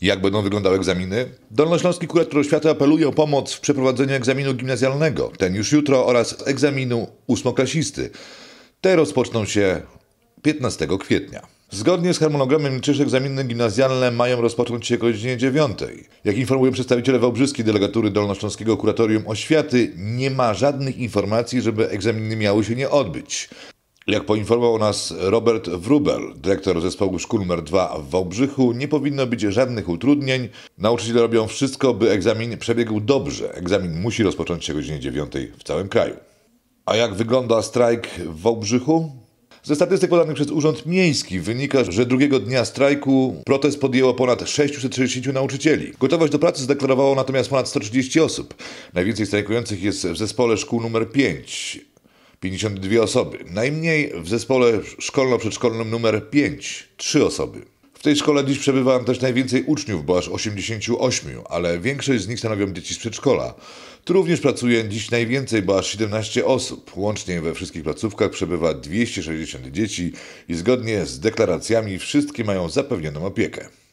jak będą wyglądały egzaminy? Dolnośląski Kurator Oświaty apeluje o pomoc w przeprowadzeniu egzaminu gimnazjalnego, ten już jutro, oraz egzaminu ósmoklasisty. Te rozpoczną się 15 kwietnia. Zgodnie z harmonogramem liczniejsze egzaminy gimnazjalne mają rozpocząć się o godzinie 9. Jak informują przedstawiciele Wałbrzyskiej Delegatury Dolnośląskiego Kuratorium Oświaty, nie ma żadnych informacji, żeby egzaminy miały się nie odbyć. Jak poinformował nas Robert Wrubel, dyrektor zespołu szkół nr 2 w Wałbrzychu, nie powinno być żadnych utrudnień. Nauczyciele robią wszystko, by egzamin przebiegł dobrze. Egzamin musi rozpocząć się o godzinie 9 w całym kraju. A jak wygląda strajk w Wałbrzychu? Ze statystyk podanych przez Urząd Miejski wynika, że drugiego dnia strajku protest podjęło ponad 660 nauczycieli. Gotowość do pracy zdeklarowało natomiast ponad 130 osób. Najwięcej strajkujących jest w zespole szkół nr 5. 52 osoby. Najmniej w zespole szkolno-przedszkolnym numer 5 3 osoby. W tej szkole dziś przebywa też najwięcej uczniów, bo aż 88, ale większość z nich stanowią dzieci z przedszkola. Tu również pracuje dziś najwięcej, bo aż 17 osób. Łącznie we wszystkich placówkach przebywa 260 dzieci i zgodnie z deklaracjami wszystkie mają zapewnioną opiekę.